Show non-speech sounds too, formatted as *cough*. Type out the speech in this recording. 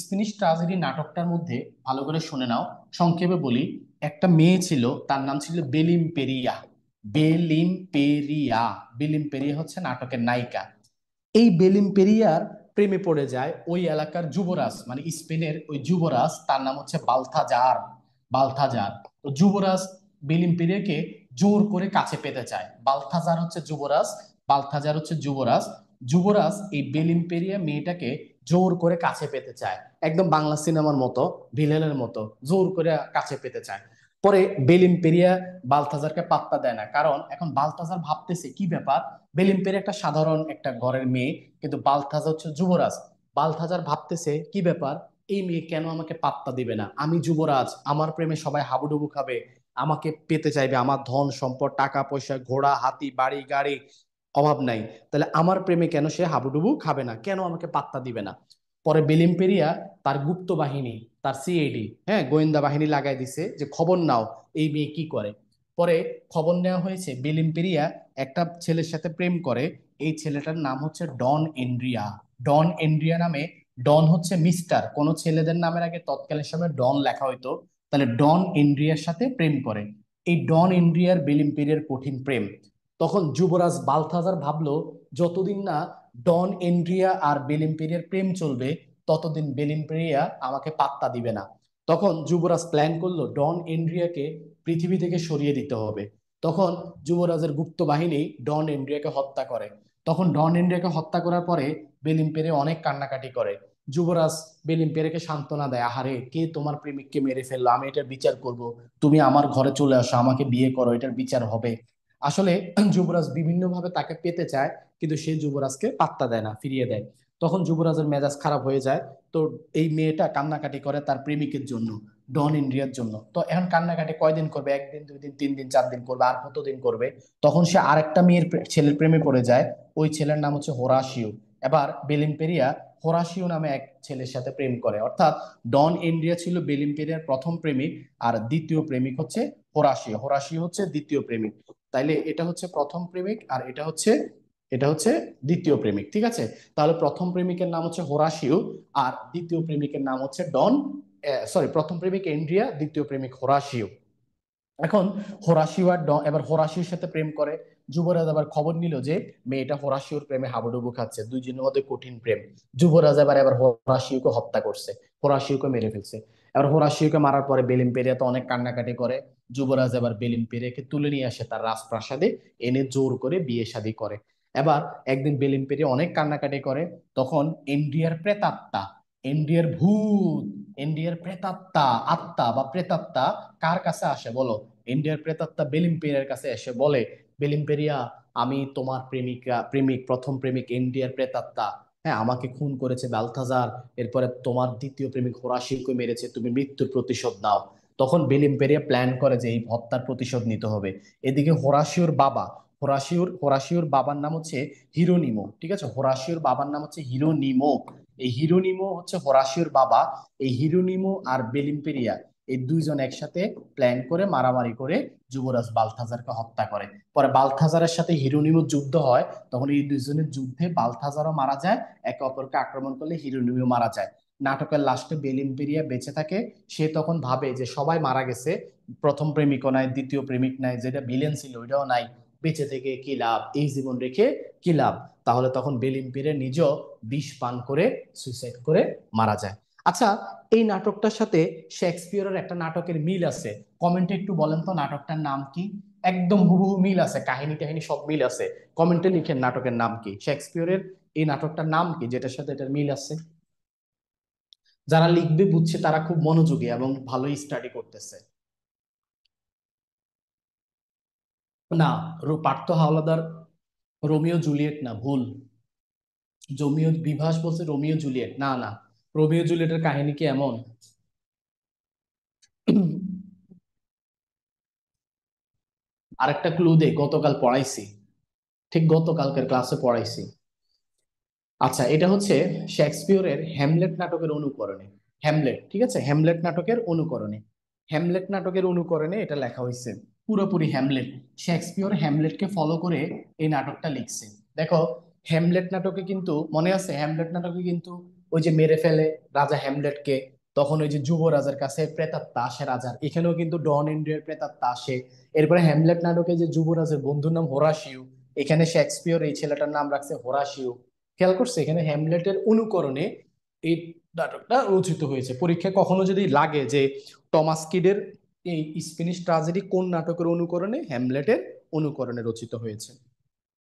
spinach tragedy নাটকটার মধ্যে ভালো করে শুনে নাও সংক্ষেপে বলি একটা মেয়ে ছিল তার নাম ছিল বেলিম পেরিয়া বেলিম পেরিয়া বেলিম পেরিয়া হচ্ছে নাটকের নায়িকা এই বেলিম পেরিয়ার প্রেমে পড়ে যায় ওই এলাকার যুবরাজ মানে স্পেনের ওই যুবরাজ তার নাম হচ্ছে বালথাজার বালথাজার তো যুবরাজ বেলিম পেরিয়াকে জোর করে কাছে পেতে চায় বালথাজার হচ্ছে যুবরাজ বালথাজার হচ্ছে যুবরাজ যুবরাজ এই বেলিম পেরিয়া মেয়েটাকে জোর করে কাছে পেতে চায় একদম বাংলা সিনেমার মতো ভিলেনের মতো জোর করে কাছে পেতে চায় পরে বেলিম পেরিয়া বালতাজারকে পাত্তা দেয় না কারণ এখন বালতাজার ভাবতেছে কি ব্যাপার বেলিম পেরিয়া একটা সাধারণ একটা ঘরের মেয়ে কিন্তু বালতাজা হচ্ছে যুবরাজ বালতাজার ভাবতেছে কি ব্যাপার এই মেয়ে কেন আমাকে পাত্তা দিবে না আমি যুবরাজ আমার প্রেমে সবাই হাবুডুবু খাবে আমাকে পেতে চাইবে আমার ধন সম্পদ টাকা পয়সা ঘোড়া হাতি বাড়ি গাড়ি অভাব নাই তাহলে আমার প্রেমে কেন সে হাবুডুবু খাবে না কেন আমাকে পাত্তা দিবে না পরে বেলিম্পেরিয়া তার গুপ্ত বাহিনী তার সিএডি হ্যাঁ গোয়েন্দা বাহিনী লাগাই দিছে যে খবর নাও এই মেয়ে কি করে পরে খবর নেওয়া হয়েছে বেলিম্পেরিয়া একটা ছেলের সাথে প্রেম করে এই ছেলেটার নাম হচ্ছে ডন এন্ড্রিয়া ডন এন্ড্রিয়া নামে ডন হচ্ছে মিস্টার কোনো ছেলেদের নামের আগে তৎকালের সময় ডন লেখা হইতো তাহলে ডন এন্ড্রিয়ার সাথে প্রেম করে এই ডন এন্ড্রিয়ার বেলিম্পেরিয়ার কঠিন প্রেম তখন যুবরাজ বালথাজার ভাবল যতদিন না ডন এন্ড্রিয়া আর বেলিম্পেরিয়ার প্রেম চলবে ততদিন বেলিম্পেরিয়া আমাকে পাত্তা দিবে না তখন যুবরাজ প্ল্যান করলো ডন এন্ড্রিয়াকে পৃথিবী থেকে সরিয়ে দিতে হবে তখন যুবরাজের গুপ্ত বাহিনী ডন এন্ড্রিয়াকে হত্যা করে তখন ডন এন্ড্রিয়াকে হত্যা করার পরে বেলিম্পেরে অনেক কান্নাকাটি করে যুবরাজ বেলিম্পেরেকে সান্ত্বনা দেয় আহারে কে তোমার প্রেমিককে মেরে ফেললো আমি এটার বিচার করব তুমি আমার ঘরে চলে আসো আমাকে বিয়ে করো এটার বিচার হবে আসলে *clears throat* যুবরাজ বিভিন্নভাবে তাকে পেতে চায় কিন্তু সে যুবরাজকে পাত্তা দেয় না ফিরিয়ে দেয় তখন যুবরাজের মেজাজ খারাপ হয়ে যায় তো এই মেয়েটা কান্নাকাটি করে তার প্রেমিকের জন্য ডন ইন্ডিয়ার জন্য তো এখন কান্নাকাটি কয়দিন করবে একদিন দুই দিন তিন দিন চার দিন করবে আর কতদিন করবে তখন সে আরেকটা মেয়ের ছেলের প্রেমে পড়ে যায় ওই ছেলের নাম হচ্ছে হোরাশিও এবার বেলিমপেরিয়া হোরাসিও নামে এক ছেলের সাথে প্রেম করে অর্থাৎ ডন এন্ড্রিয়া ছিল বেলিমপেরিয়ার প্রথম প্রেমিক আর দ্বিতীয় প্রেমিক হচ্ছে হোরাসিও হোরাসিও হচ্ছে দ্বিতীয় প্রেমিক তাইলে এটা হচ্ছে প্রথম প্রেমিক আর এটা হচ্ছে এটা হচ্ছে দ্বিতীয় প্রেমিক ঠিক আছে তাহলে প্রথম প্রেমিকের নাম হচ্ছে হোরাশিও আর দ্বিতীয় প্রেমিকের নাম হচ্ছে ডন সরি প্রথম প্রেমিক এন্ড্রিয়া দ্বিতীয় প্রেমিক হোরাশিও এখন হোরাশিও আর ডন এবার হোরাশিওর সাথে প্রেম করে যুবরাজ আবার খবর নিল যে মেয়েটা হরাশিওর প্রেমে হাবুডুবু খাচ্ছে দুইজনের মধ্যে কঠিন প্রেম যুবরাজ আবার এবার হরাশিওকে হত্যা করছে হরাশিওকে মেরে ফেলছে এবার হরাশিওকে মারার পরে বেলিম পেরিয়া তো অনেক কান্নাকাটি করে যুবরাজ এবার বেলিম পেরিয়াকে তুলে নিয়ে আসে তার রাজপ্রাসাদে এনে জোর করে বিয়ে শাদী করে এবার একদিন বেলিম পেরিয়া অনেক কান্নাকাটি করে তখন এন্ডিয়ার প্রেতাত্মা এন্ডিয়ার ভূত এন্ডিয়ার প্রেতাত্মা আত্মা বা প্রেতাত্মা কার কাছে আসে বলো ইন্ডিয়ার প্রেতাত্মা বেলিম পেরের কাছে এসে বলে বেলিম্পেরিয়া আমি তোমার প্রেমিকা প্রেমিক প্রথম প্রেমিক ইন্ডিয়ার প্রেতাত্মা হ্যাঁ আমাকে খুন করেছে বালথাজার এরপরে তোমার দ্বিতীয় প্রেমিক হোরাশিলকে মেরেছে তুমি মৃত্যুর প্রতিশোধ দাও তখন বেলিম্পেরিয়া প্ল্যান করে যে এই হত্যার প্রতিশোধ নিতে হবে এদিকে হোরাশিওর বাবা হোরাশিওর হোরাশিওর বাবার নাম হচ্ছে হিরোনিমো ঠিক আছে হোরাশিওর বাবার নাম হচ্ছে হিরোনিমো এই হিরোনিমো হচ্ছে হোরাশিওর বাবা এই হিরোনিমো আর বেলিম্পেরিয়া এই দুইজন একসাথে প্ল্যান করে মারামারি করে যুবরাজ বালথাজারকে হত্যা করে পরে বালথাজারের সাথে হিরোনিমো যুদ্ধ হয় তখন এই দুইজনের যুদ্ধে বালথাজারও মারা যায় একে অপরকে আক্রমণ করলে হিরোনিমো মারা যায় নাটকের লাস্টে বেলিম্পেরিয়া বেঁচে থাকে সে তখন ভাবে যে সবাই মারা গেছে প্রথম প্রেমিকও নাই দ্বিতীয় প্রেমিক নাই যেটা ভিলেন ছিল ওইটাও নাই বেঁচে থেকে কি লাভ এই জীবন রেখে কি লাভ তাহলে তখন বেলিম্পিরে নিজেও বিষ পান করে সুইসাইড করে মারা যায় আচ্ছা এই নাটকটার সাথে শেক্সপিয়রের একটা নাটকের মিল আছে কমেন্টে একটু বলেন তো নাটকটার নাম কি একদম হুবহু মিল আছে কাহিনী টাহিনী সব মিল আছে কমেন্টে লিখেন নাটকের নাম কি শেক্সপিয়রের এই নাটকটার নাম কি যেটার সাথে এটার মিল আছে যারা লিখবে বুঝছে তারা খুব মনোযোগী এবং ভালোই স্টাডি করতেছে না পার্থ হাওলাদার রোমিও জুলিয়েট না ভুল জমিও বিভাস বলছে রোমিও জুলিয়েট না না রোমিও জুলিয়েটের কাহিনী কি এমন আরেকটা ক্লু দে গতকাল পড়াইছি ঠিক গতকালকের ক্লাসে পড়াইছি আচ্ছা এটা হচ্ছে শেক্সপিয়রের হ্যামলেট নাটকের অনুকরণে হ্যামলেট ঠিক আছে হ্যামলেট নাটকের অনুকরণে হ্যামলেট নাটকের অনুকরণে এটা লেখা হয়েছে পুরোপুরি হ্যামলেট শেক্সপিয়র হ্যামলেটকে ফলো করে এই নাটকটা লিখছে দেখো হ্যামলেট নাটকে কিন্তু মনে আছে হ্যামলেট নাটকে কিন্তু ওই যে মেরে ফেলে রাজা হ্যামলেটকে তখন ওই যে যুবরাজার কাছে প্রেতাত্মা আসে রাজার এখানেও কিন্তু ডন ইন্ডিয়ার প্রেতাত্মা আসে এরপরে হ্যামলেট নাটকে যে যুবরাজের বন্ধুর নাম হোরাশিও এখানে শেক্সপিয়র এই ছেলেটার নাম রাখছে হোরাশিও খেয়াল করছে এখানে হ্যামলেটের অনুকরণে এই নাটকটা রচিত হয়েছে পরীক্ষা কখনো যদি লাগে যে টমাস কিডের এই স্পেনিশ ট্রাজেডি কোন নাটকের অনুকরণে হ্যামলেটের অনুকরণে রচিত হয়েছে